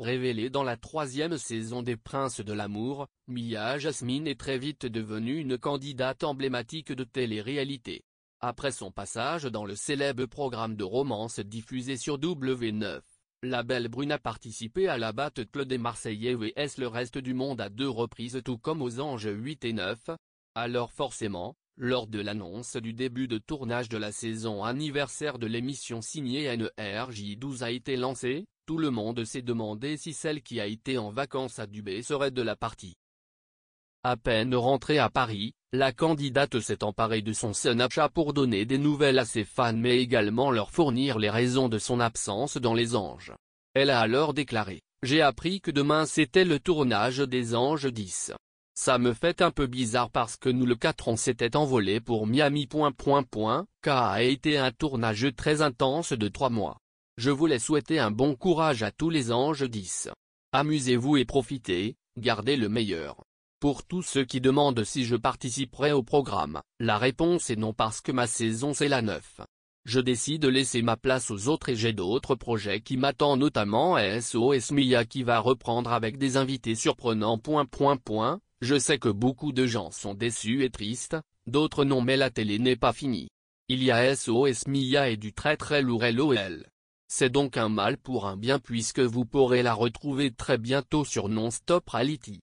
Révélée dans la troisième saison des Princes de l'amour, Mia Jasmine est très vite devenue une candidate emblématique de télé-réalité. Après son passage dans le célèbre programme de romance diffusé sur W9, la belle brune a participé à la batte des Marseillais vs le reste du monde à deux reprises tout comme aux Anges 8 et 9. Alors forcément, lors de l'annonce du début de tournage de la saison anniversaire de l'émission signée NRJ12 a été lancée, tout le monde s'est demandé si celle qui a été en vacances à Dubé serait de la partie. À peine rentrée à Paris, la candidate s'est emparée de son Snapchat pour donner des nouvelles à ses fans mais également leur fournir les raisons de son absence dans Les Anges. Elle a alors déclaré, « J'ai appris que demain c'était le tournage des Anges 10. Ça me fait un peu bizarre parce que nous le 4 on s'était envolé pour Miami. K a été un tournage très intense de 3 mois. Je voulais souhaiter un bon courage à tous les anges 10. Amusez-vous et profitez, gardez le meilleur. Pour tous ceux qui demandent si je participerai au programme, la réponse est non parce que ma saison c'est la 9. Je décide de laisser ma place aux autres et j'ai d'autres projets qui m'attendent notamment SOS Mia qui va reprendre avec des invités surprenants. Point, point, point. Je sais que beaucoup de gens sont déçus et tristes, d'autres non mais la télé n'est pas finie. Il y a SOS Mia et du très très lourd LOL. C'est donc un mal pour un bien puisque vous pourrez la retrouver très bientôt sur Non Stop Reality.